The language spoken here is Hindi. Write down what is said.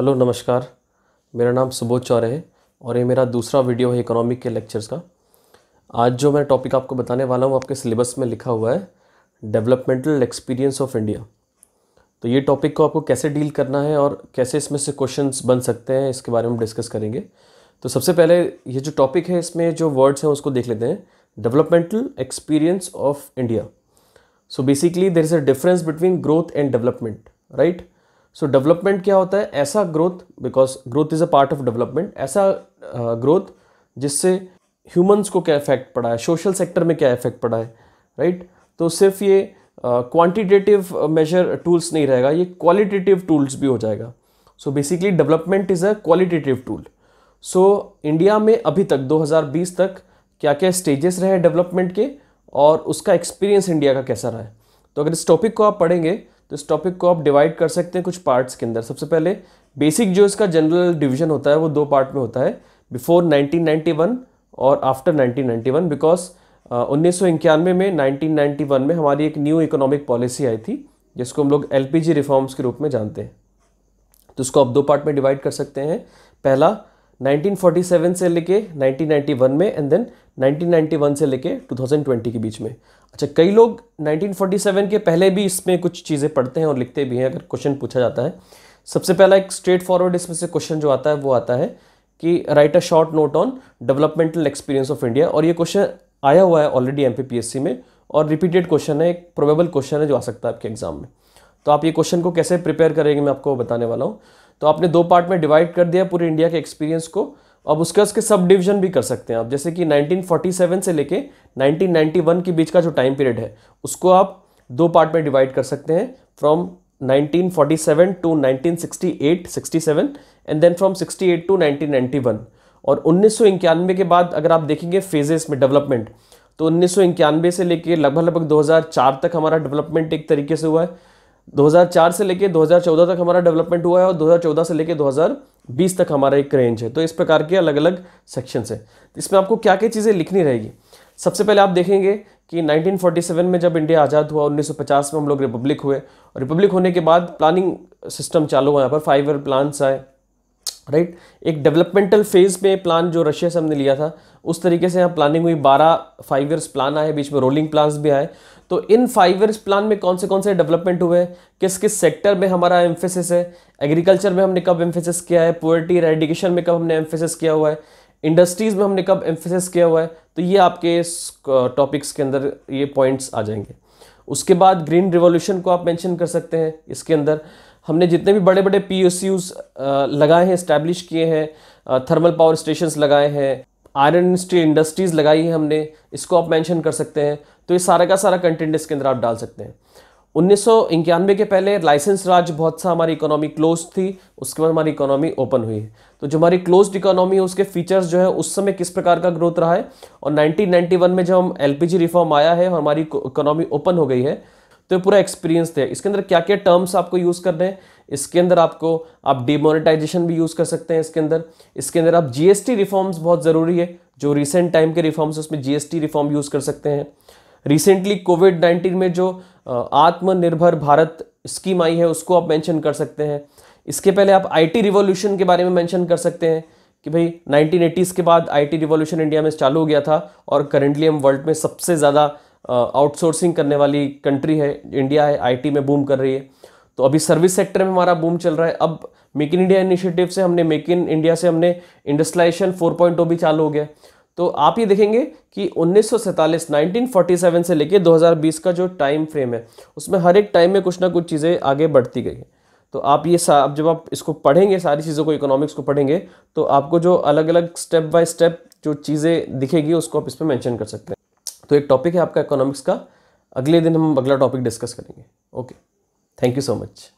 हेलो नमस्कार मेरा नाम सुबोध चौरे है और ये मेरा दूसरा वीडियो है इकोनॉमिक के लेक्चर्स का आज जो मैं टॉपिक आपको बताने वाला हूँ आपके सिलेबस में लिखा हुआ है डेवलपमेंटल एक्सपीरियंस ऑफ इंडिया तो ये टॉपिक को आपको कैसे डील करना है और कैसे इसमें से क्वेश्चन बन सकते हैं इसके बारे में डिस्कस करेंगे तो सबसे पहले ये जो टॉपिक है इसमें जो वर्ड्स हैं उसको देख लेते हैं developmental experience of India so basically there is a difference between growth and development right so development क्या होता है ऐसा growth because growth is a part of development ऐसा ग्रोथ uh, जिससे ह्यूमंस को क्या इफेक्ट पड़ा है सोशल सेक्टर में क्या इफेक्ट पड़ा है राइट right? तो सिर्फ ये क्वांटिटेटिव मेजर टूल्स नहीं रहेगा ये क्वालिटेटिव टूल्स भी हो जाएगा so basically development is a qualitative tool so India में अभी तक 2020 तक क्या क्या स्टेजेस रहे डेवलपमेंट के और उसका एक्सपीरियंस इंडिया का कैसा रहा है तो अगर इस टॉपिक को आप पढ़ेंगे तो इस टॉपिक को आप डिवाइड कर सकते हैं कुछ पार्ट्स के अंदर सबसे पहले बेसिक जो इसका जनरल डिवीजन होता है वो दो पार्ट में होता है बिफोर 1991 और आफ्टर 1991 बिकॉज उन्नीस में 1991 में हमारी एक न्यू इकोनॉमिक पॉलिसी आई थी जिसको हम लोग एल रिफॉर्म्स के रूप में जानते हैं तो इसको आप दो पार्ट में डिवाइड कर सकते हैं पहला 1947 से लेके 1991 में एंड देन 1991 से लेके 2020 के बीच में अच्छा कई लोग 1947 के पहले भी इसमें कुछ चीज़ें पढ़ते हैं और लिखते भी हैं अगर क्वेश्चन पूछा जाता है सबसे पहला एक स्ट्रेट फॉरवर्ड इसमें से क्वेश्चन जो आता है वो आता है कि write a short note on developmental experience of India और ये क्वेश्चन आया हुआ है ऑलरेडी एम में और रिपीटेड क्वेश्चन है एक प्रोबेबल क्वेश्चन है जो आ सकता है आपके एग्जाम में तो आप ये क्वेश्चन को कैसे प्रिपेयर करेंगे मैं आपको बताने वाला हूँ तो आपने दो पार्ट में डिवाइड कर दिया पूरे इंडिया के एक्सपीरियंस को अब उसके उसके सब डिवीजन भी कर सकते हैं आप जैसे कि 1947 से लेके 1991 के बीच का जो टाइम पीरियड है उसको आप दो पार्ट में डिवाइड कर सकते हैं from 1947 to 1968 67 and then from 68 to 1991 और उन्नीस के बाद अगर आप देखेंगे फेजेस में डेवलपमेंट तो उन्नीस से लेके लगभग लगभग 2004 तक हमारा डेवलपमेंट एक तरीके से हुआ है 2004 से लेके 2014 तक हमारा डेवलपमेंट हुआ है और 2014 से लेके 2020 तक हमारा एक रेंज है तो इस प्रकार के अलग अलग सेक्शन है इसमें आपको क्या क्या चीज़ें लिखनी रहेगी सबसे पहले आप देखेंगे कि 1947 में जब इंडिया आज़ाद हुआ 1950 में हम लोग रिपब्लिक हुए रिपब्लिक होने के बाद प्लानिंग सिस्टम चालू हुआ यहाँ पर फाइव ईयर प्लान्स आए राइट एक डेवलपमेंटल फेज में प्लान जो रशिया से हमने लिया था उस तरीके से यहाँ प्लानिंग हुई बारह फाइव ईयर्स प्लान आए बीच में रोलिंग प्लान्स भी आए तो इन फाइव ईयर्स प्लान में कौन से कौन से डेवलपमेंट हुए किस किस सेक्टर में हमारा एम्फेसिस है एग्रीकल्चर में हमने कब एम्फेसिस किया है पोवर्टी रेडिकेशन में कब हमने एम्फेसिस किया हुआ है इंडस्ट्रीज़ में हमने कब एम्फेसिस किया हुआ है तो ये आपके टॉपिक्स के अंदर ये पॉइंट्स आ जाएंगे उसके बाद ग्रीन रिवोल्यूशन को आप मैंशन कर सकते हैं इसके अंदर हमने जितने भी बड़े बड़े पी लगाए हैं इस्टेब्लिश किए हैं थर्मल पावर स्टेशंस लगाए हैं आयरन स्टील इंडस्ट्रीज़ लगाई है हमने इसको आप मेंशन कर सकते हैं तो ये सारा का सारा कंटेंट इसके अंदर आप डाल सकते हैं उन्नीस के पहले लाइसेंस राज बहुत सा हमारी इकोनॉमी क्लोज थी उसके बाद हमारी इकोनॉमी ओपन हुई है तो जो हमारी क्लोज्ड इकोनॉमी है उसके फीचर्स जो है उस समय किस प्रकार का ग्रोथ रहा है और 1991 में जब हम एलपीजी रिफॉर्म आया है और हमारी इकोनॉमी ओपन हो गई है तो ये पूरा एक्सपीरियंस थे इसके अंदर क्या क्या टर्म्स आपको यूज़ कर रहे हैं इसके अंदर आपको आप डिमोनेटाइजेशन भी यूज़ कर सकते हैं इसके अंदर इसके अंदर आप जीएसटी रिफॉर्म्स बहुत ज़रूरी है जो रिसेंट टाइम के रिफॉर्म्स उसमें जीएसटी रिफॉर्म यूज़ कर सकते हैं रिसेंटली कोविड नाइन्टीन में जो आत्मनिर्भर भारत स्कीम आई है उसको आप मैंशन कर सकते हैं इसके पहले आप आई रिवॉल्यूशन के बारे में मैंशन कर सकते हैं कि भाई नाइनटीन के बाद टी रिवोल्यूशन इंडिया में चालू हो गया था और करेंटली हम वर्ल्ड में सबसे ज़्यादा आउटसोर्सिंग करने वाली कंट्री है इंडिया है आईटी में बूम कर रही है तो अभी सर्विस सेक्टर में हमारा बूम चल रहा है अब मेक इन इंडिया इनिशिएटिव से हमने मेक इन इंडिया से हमने इंडस्ट्राइजेशन फोर पॉइंट भी चालू हो गया तो आप ये देखेंगे कि उन्नीस सौ से लेके 2020 का जो टाइम फ्रेम है उसमें हर एक टाइम में कुछ ना कुछ चीज़ें आगे बढ़ती गई हैं तो आप ये आप जब आप इसको पढ़ेंगे सारी चीज़ों को इकोनॉमिक्स को पढ़ेंगे तो आपको जो अलग अलग स्टेप बाय स्टेप जो चीज़ें दिखेगी उसको आप इस पर मैंशन कर सकते हैं तो एक टॉपिक है आपका इकोनॉमिक्स का अगले दिन हम अगला टॉपिक डिस्कस करेंगे okay thank you so much